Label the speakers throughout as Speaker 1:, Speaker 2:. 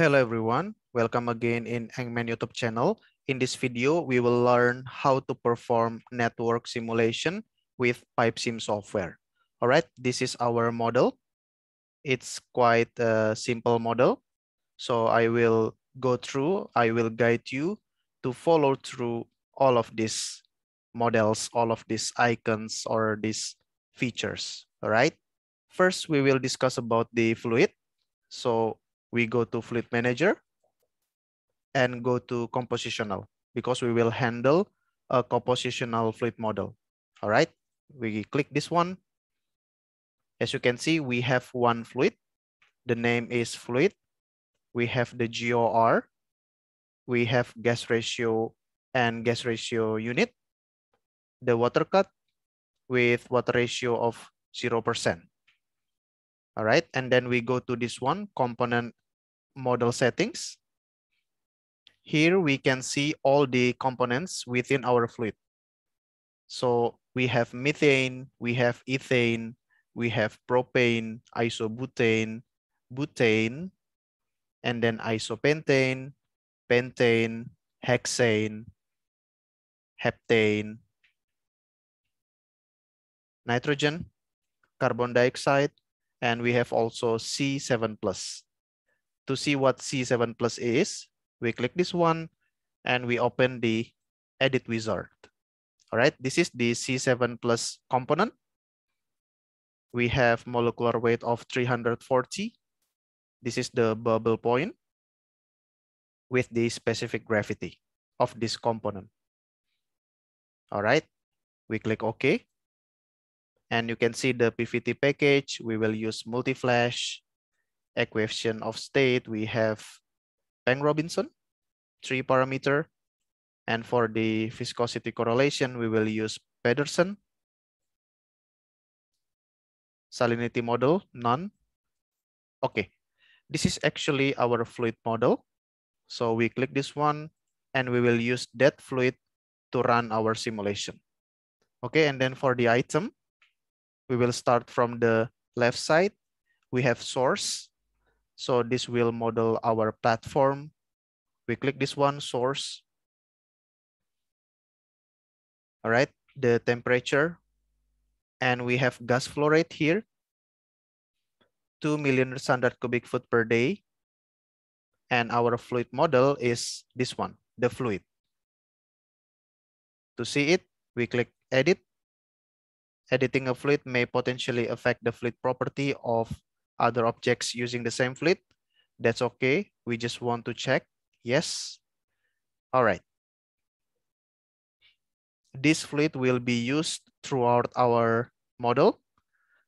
Speaker 1: Hello everyone, welcome again in Engman YouTube channel. In this video, we will learn how to perform network simulation with PipeSim software. All right, this is our model. It's quite a simple model. So I will go through, I will guide you to follow through all of these models, all of these icons or these features, all right? First, we will discuss about the fluid. So we go to fleet manager and go to compositional because we will handle a compositional fleet model. All right, we click this one. As you can see, we have one fluid. The name is fluid. We have the GOR. We have gas ratio and gas ratio unit. The water cut with water ratio of 0%. All right, and then we go to this one, component model settings. Here we can see all the components within our fluid. So we have methane, we have ethane, we have propane, isobutane, butane, and then isopentane, pentane, hexane, heptane, nitrogen, carbon dioxide, and we have also C7+. plus to see what C7 plus is, we click this one and we open the edit wizard. All right, this is the C7 plus component. We have molecular weight of 340. This is the bubble point with the specific gravity of this component. All right, we click OK. And you can see the PVT package. We will use multi-flash, equation of state, we have Peng robinson three parameter. And for the viscosity correlation, we will use Pedersen. Salinity model, none. Okay, this is actually our fluid model. So we click this one and we will use that fluid to run our simulation. Okay, and then for the item, we will start from the left side. We have source, so this will model our platform. We click this one, source. All right, the temperature. And we have gas flow rate here. 2 million standard cubic foot per day. And our fluid model is this one, the fluid. To see it, we click edit. Editing a fluid may potentially affect the fluid property of other objects using the same fleet, that's okay. We just want to check. Yes. All right. This fleet will be used throughout our model.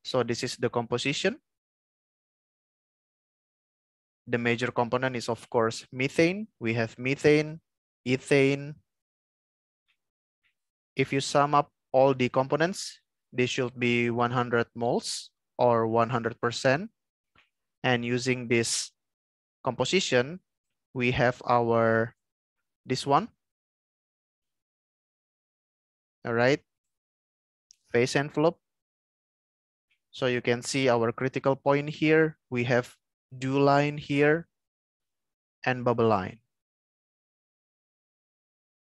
Speaker 1: So this is the composition. The major component is, of course, methane. We have methane, ethane. If you sum up all the components, this should be 100 moles or 100% and using this composition, we have our, this one.
Speaker 2: All right, phase envelope.
Speaker 1: So you can see our critical point here. We have dew line here and bubble line.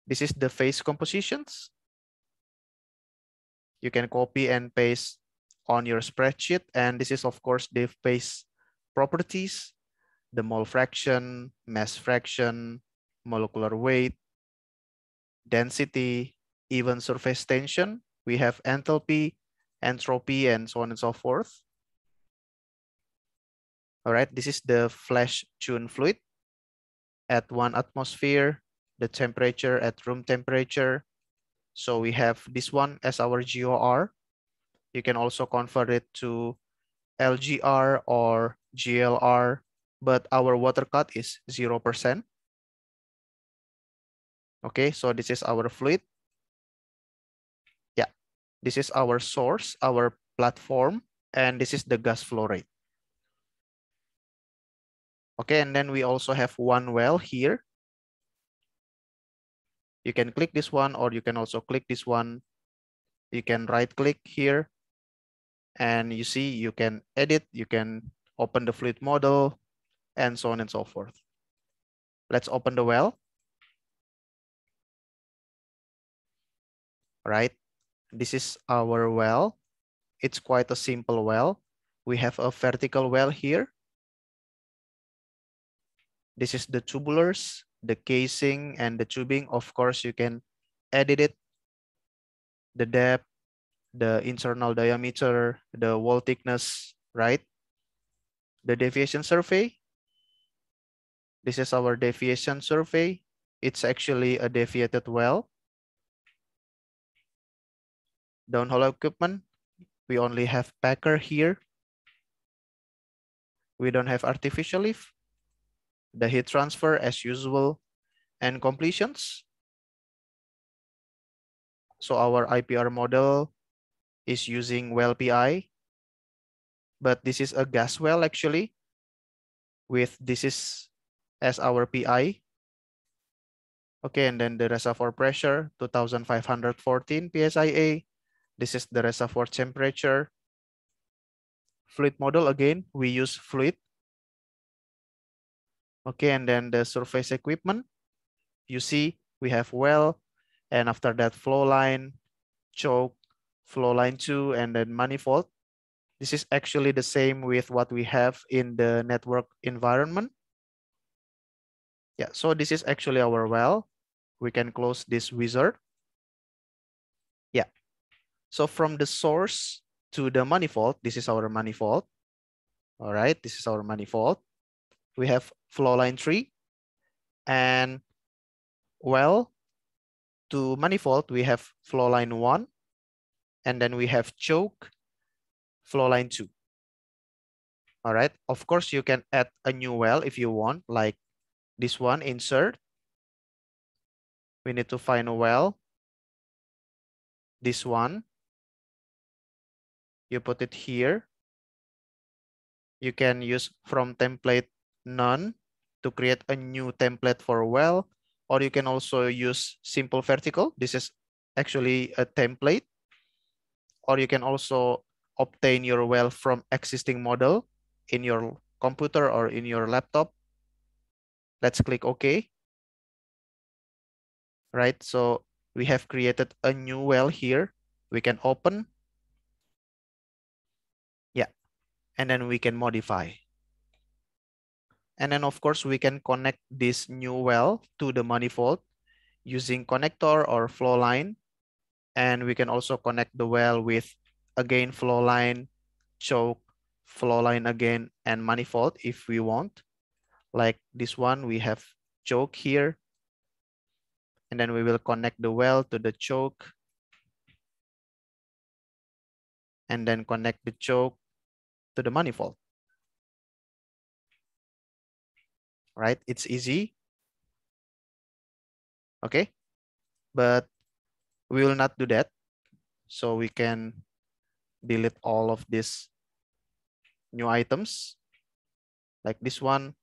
Speaker 1: This is the phase compositions. You can copy and paste on your spreadsheet. And this is, of course, the phase properties, the mole fraction, mass fraction, molecular weight, density, even surface tension. We have enthalpy, entropy, and so on and so forth. All right, this is the flash tune fluid. At one atmosphere, the temperature at room temperature. So we have this one as our GOR. You can also convert it to LGR or GLR, but our water cut is 0%. Okay, so this is our
Speaker 2: fluid. Yeah, this is our source, our platform,
Speaker 1: and this is the gas flow rate. Okay, and then we also have one well here. You can click this one or you can also click this one. You can right click here and you see, you can edit, you can open the fluid model, and so on and so forth. Let's open the well.
Speaker 2: Right, this is our well. It's quite a
Speaker 1: simple well. We have a vertical well here. This is the tubulars, the casing, and the tubing. Of course, you can edit it, the depth, the internal diameter, the wall thickness, right? The deviation survey. This is our deviation survey. It's actually a deviated well. Downhole equipment, we only have packer here. We don't have artificial lift. The heat transfer as usual and completions. So our IPR model is using well PI, but this is a gas well actually with this is as our PI. Okay, and then the reservoir pressure, 2,514 PSIA. This is the reservoir temperature. Fluid model again, we use fluid. Okay, and then the surface equipment. You see, we have well, and after that flow line, choke, flow line two, and then manifold. This is actually the same with what we have in the network environment. Yeah, so this is actually our well. We can close this wizard. Yeah. So from the source to the manifold, this is our manifold. All right, this is our manifold. We have flow line three and well to manifold, we have flow line one and then we have choke, flow line two. All right. Of course, you can add a new well if you want, like this one, insert. We need to find a well.
Speaker 2: This one. You put it
Speaker 1: here. You can use from template none to create a new template for well, or you can also use simple vertical. This is actually a template or you can also obtain your wealth from existing model in your computer or in your laptop. Let's click OK. Right, so we have created a new well here. We can open. Yeah, and then we can modify. And then of course we can connect this new well to the manifold using connector or flow line and we can also connect the well with, again, flow line, choke, flow line again, and manifold if we want. Like this one, we have choke here. And then we will connect the well to the choke. And then connect the
Speaker 2: choke to the manifold.
Speaker 1: Right, it's easy. Okay, but we will not do that. So we can delete all of these new items like this one,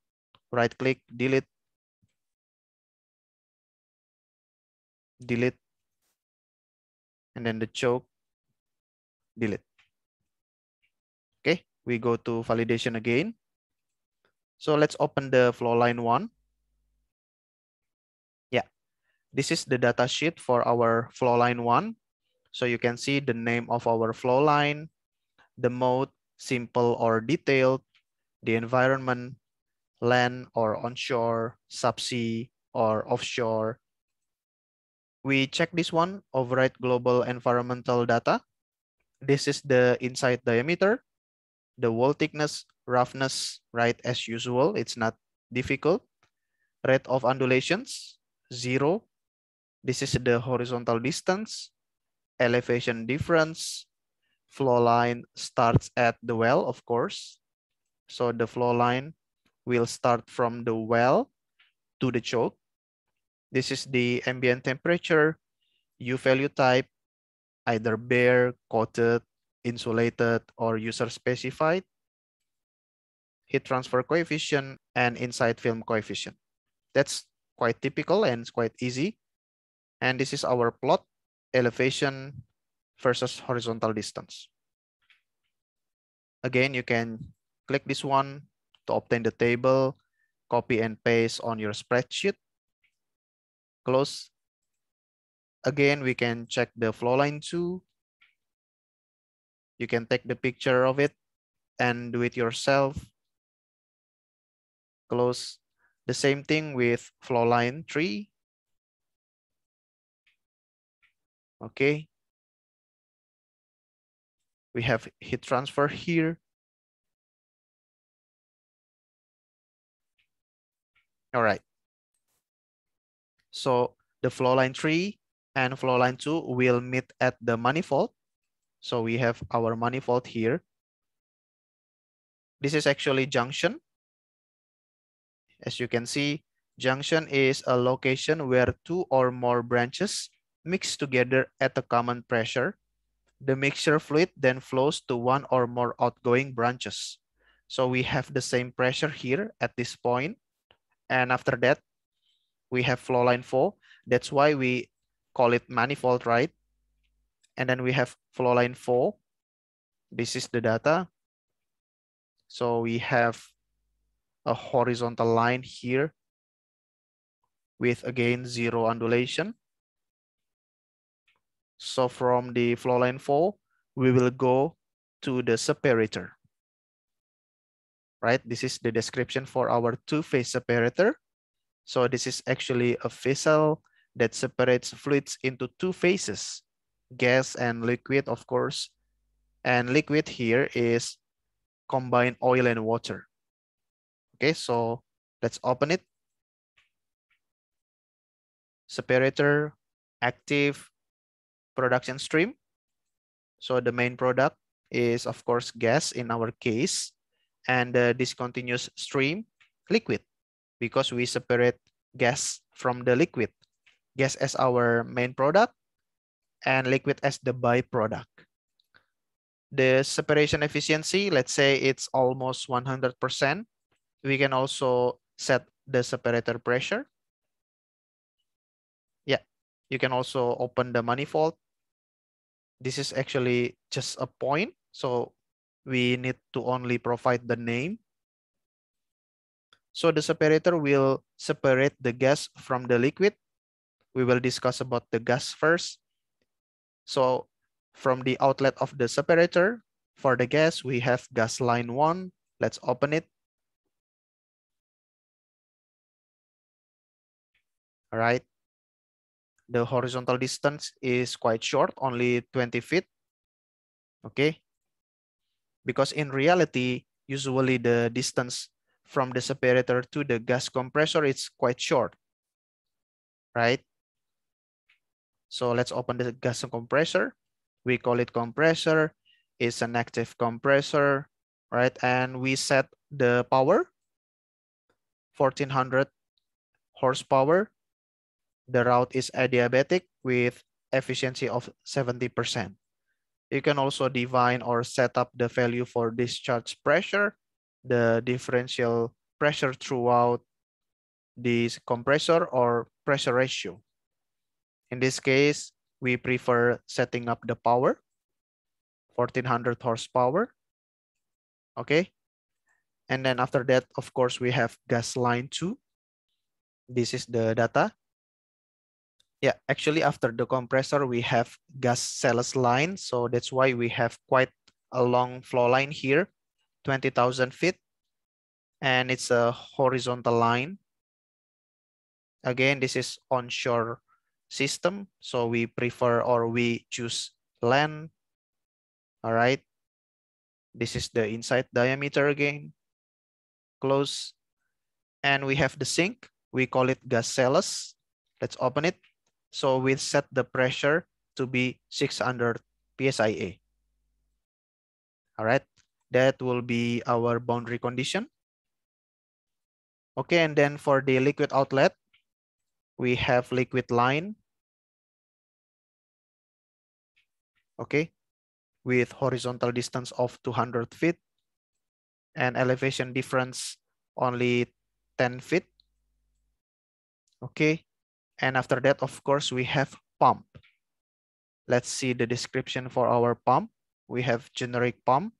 Speaker 1: right
Speaker 2: click, delete, delete,
Speaker 1: and then the choke, delete. Okay, we go to validation again. So let's open the flow line one. This is the data sheet for our flow line one. So you can see the name of our flow line, the mode, simple or detailed, the environment, land or onshore, subsea or offshore. We check this one, override global environmental data. This is the inside diameter, the wall thickness, roughness, right as usual. It's not difficult. Rate of undulations, zero. This is the horizontal distance, elevation difference, flow line starts at the well, of course. So the flow line will start from the well to the choke. This is the ambient temperature, U value type, either bare, coated, insulated, or user specified, heat transfer coefficient, and inside film coefficient. That's quite typical and it's quite easy. And this is our plot, elevation versus horizontal distance. Again, you can click this one to obtain the table, copy and paste on your spreadsheet, close. Again, we can check the flow line too. You can take the picture of it and do it yourself. Close.
Speaker 2: The same thing with flow line three. okay? We have heat transfer here.
Speaker 1: All right. So the flow line three and flow line two will meet at the manifold. So we have our manifold here. This is actually junction. As you can see, junction is a location where two or more branches Mixed together at a common pressure. The mixture fluid then flows to one or more outgoing branches. So we have the same pressure here at this point. And after that, we have flow line four. That's why we call it manifold, right? And then we have flow line four. This is the data. So we have a horizontal line here with again zero undulation. So from the flow line 4, we will go to the separator. Right, this is the description for our two-phase separator. So this is actually a vessel that separates fluids into two phases, gas and liquid, of course. And liquid here is combined oil and water. Okay, so let's
Speaker 2: open it. Separator, active,
Speaker 1: production stream. So the main product is, of course, gas in our case, and the discontinuous stream, liquid, because we separate gas from the liquid. Gas as our main product and liquid as the byproduct. The separation efficiency, let's say it's almost 100%. We can also set the separator pressure. Yeah, you can also open the manifold this is actually just a point. So we need to only provide the name. So the separator will separate the gas from the liquid. We will discuss about the gas first. So from the outlet of the separator, for the gas, we have gas line 1. Let's open it.
Speaker 2: All right the horizontal distance
Speaker 1: is quite short, only 20 feet. Okay. Because in reality, usually the distance from the separator to the gas compressor is quite short, right? So let's open the gas compressor. We call it compressor. It's an active compressor, right? And we set the power, 1400 horsepower the route is adiabatic with efficiency of 70%. You can also define or set up the value for discharge pressure, the differential pressure throughout this compressor or pressure ratio. In this case, we prefer setting up the power, 1400 horsepower. Okay. And then after that, of course, we have gas line two. This is the data yeah actually after the compressor we have gas sales line so that's why we have quite a long flow line here 20,000 feet and it's a horizontal line again this is onshore system so we prefer or we choose land all right this is the inside diameter again close and we have the sink we call it gas cellus let's open it so we set the pressure to be 600 PSIA. All right, that will be our boundary condition. Okay, and then for the liquid outlet, we have liquid line. Okay, with horizontal distance of 200 feet and elevation difference only 10 feet. Okay, and after that, of course, we have pump. Let's see the description for our pump. We have generic pump.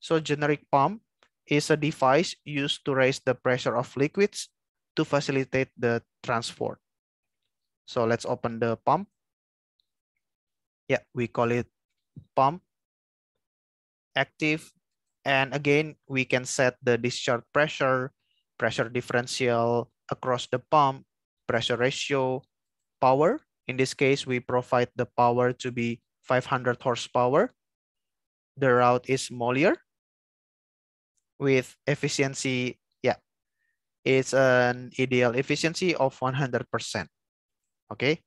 Speaker 1: So generic pump is a device used to raise the pressure of liquids to facilitate the transport. So let's open the pump. Yeah, we call it pump active. And again, we can set the discharge pressure, pressure differential across the pump, pressure ratio, power. In this case, we provide the power to be 500 horsepower. The route is molar with efficiency, yeah, it's an ideal efficiency of 100%. Okay,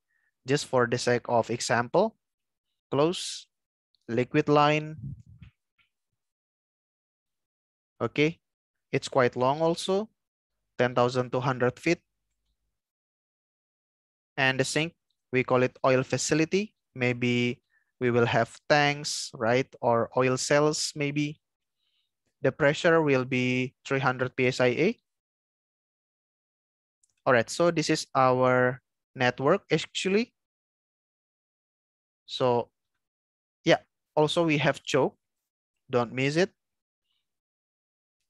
Speaker 1: just for the sake of example, close, liquid line. Okay, it's quite long also, 10,200 feet and the sink we call it oil facility maybe we will have tanks right or oil cells maybe the pressure will be 300 psia all right so this is our network actually
Speaker 2: so yeah also we have choke don't miss
Speaker 1: it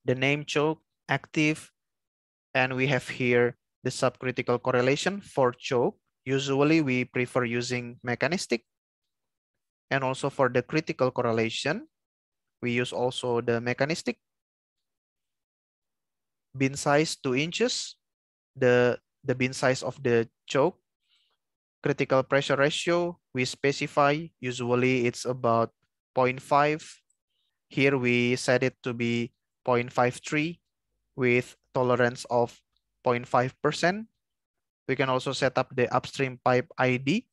Speaker 1: the name choke active and we have here the subcritical correlation for choke, usually we prefer using mechanistic. And also for the critical correlation, we use also the mechanistic. Bin size two inches, the, the bin size of the choke. Critical pressure ratio, we specify, usually it's about 0.5. Here we set it to be 0.53 with tolerance of 0.5%. We can also set up the upstream pipe ID.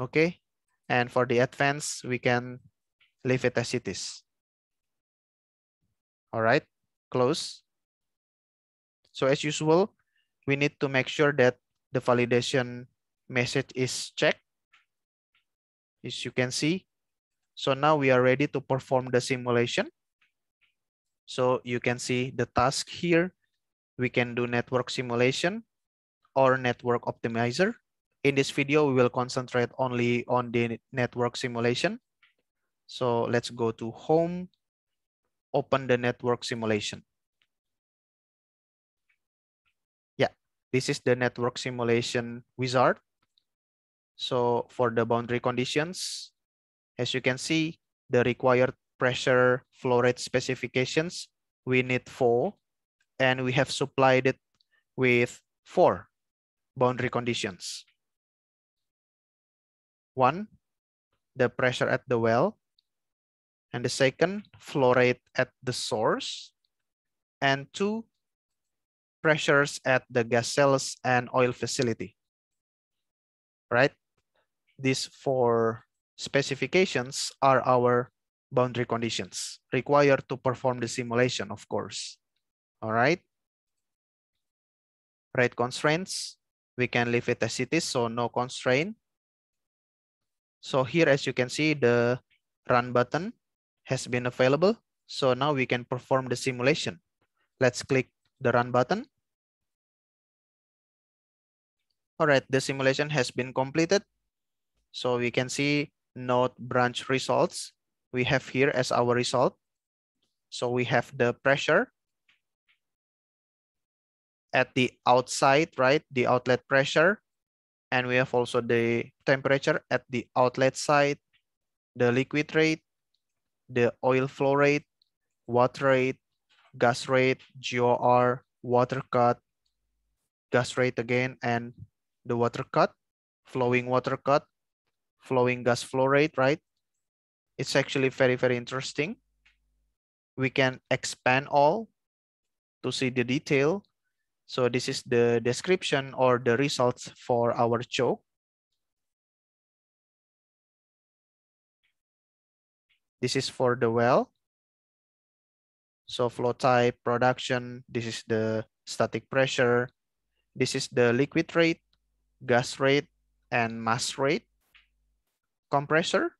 Speaker 1: Okay. And for the advance, we can leave it as it is. All right, close. So as usual, we need to make sure that the validation message is checked. As you can see, so now we are ready to perform the simulation. So you can see the task here we can do network simulation or network optimizer. In this video, we will concentrate only on the network simulation. So let's go to home, open the network simulation. Yeah, this is the network simulation wizard. So for the boundary conditions, as you can see, the required pressure flow rate specifications, we need four and we have supplied it with four boundary conditions. One, the pressure at the well, and the second, flow rate at the source, and two, pressures at the gas cells and oil facility, right? These four specifications are our boundary conditions required to perform the simulation, of course. All right. Right constraints, we can leave it as it is, so no constraint. So here, as you can see, the run button has been available. So now we can perform the simulation. Let's click the run button. All right, the simulation has been completed. So we can see node branch results. We have here as our result. So we have the pressure at the outside, right? The outlet pressure. And we have also the temperature at the outlet side, the liquid rate, the oil flow rate, water rate, gas rate, GOR, water cut, gas rate again, and the water cut, flowing water cut, flowing gas flow rate, right? It's actually very, very interesting. We can expand all to see the detail so this is the description or the results for our choke.
Speaker 2: This is for the well.
Speaker 1: So flow type, production, this is the static pressure. This is the liquid rate, gas rate, and mass rate. Compressor.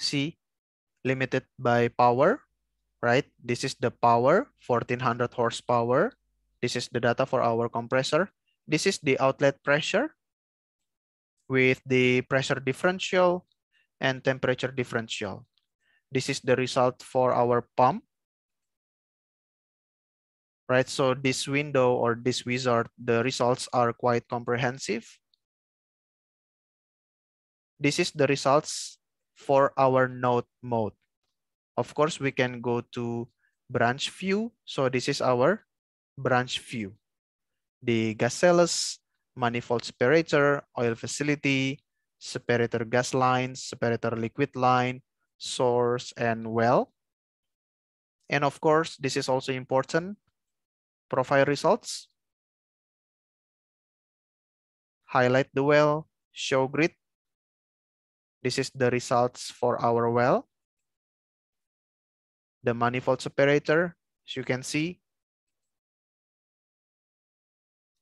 Speaker 1: C, limited by power right? This is the power, 1400 horsepower. This is the data for our compressor. This is the outlet pressure with the pressure differential and temperature differential. This is the result for our pump, right? So this window or this wizard, the results are quite comprehensive. This is the results for our node mode. Of course, we can go to branch view. So this is our branch view. The gas cellus, manifold separator, oil facility, separator gas line, separator liquid line, source, and well. And of course, this is also important, profile results.
Speaker 2: Highlight the well, show grid. This is the results for our well the manifold separator, as you can see,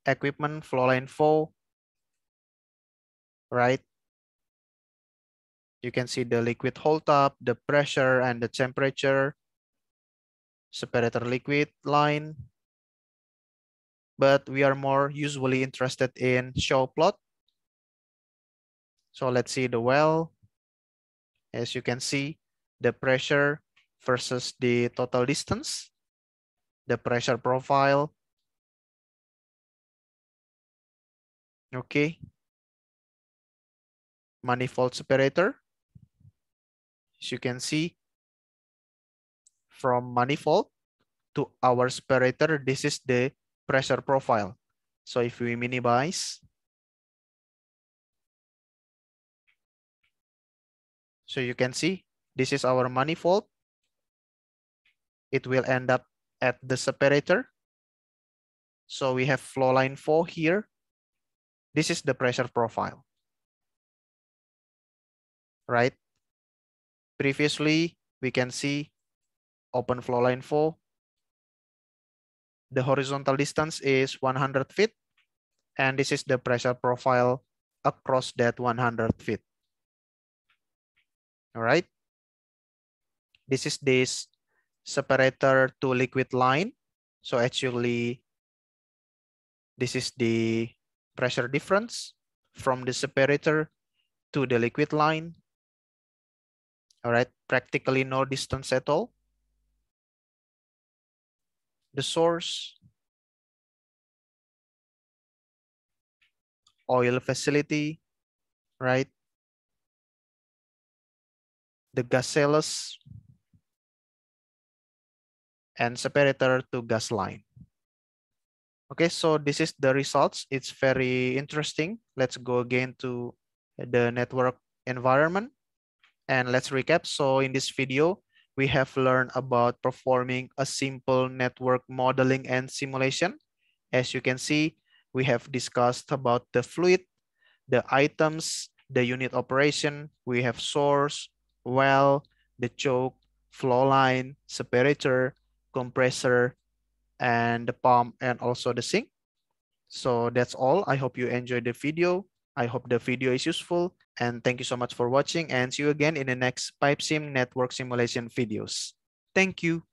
Speaker 2: equipment, flow info, right? You can see the liquid hold up, the pressure and the temperature, separator liquid line. But
Speaker 1: we are more usually interested in show plot. So let's see the well. As you can see, the pressure versus the total distance, the pressure profile. Okay. Manifold separator. As you can see, from manifold to our separator, this is the pressure profile. So if we minimize,
Speaker 2: so you can see this is our manifold it will end up at the separator. So we have flow line 4 here. This is the pressure profile, right? Previously, we can see
Speaker 1: open flow line 4. The horizontal distance is 100 feet, and this is the pressure profile across that 100 feet. All right. This is this separator to liquid line. So actually, this is the pressure difference from the separator to the liquid line. All right, practically no distance at all.
Speaker 2: The source, oil facility, right? The gaseous
Speaker 1: and separator to gas line. Okay, so this is the results. It's very interesting. Let's go again to the network environment and let's recap. So in this video, we have learned about performing a simple network modeling and simulation. As you can see, we have discussed about the fluid, the items, the unit operation, we have source, well, the choke, flow line, separator, compressor, and the pump, and also the sink. So that's all. I hope you enjoyed the video. I hope the video is useful. And thank you so much for watching and see you again in the next Pipe Sim Network Simulation videos.
Speaker 2: Thank you.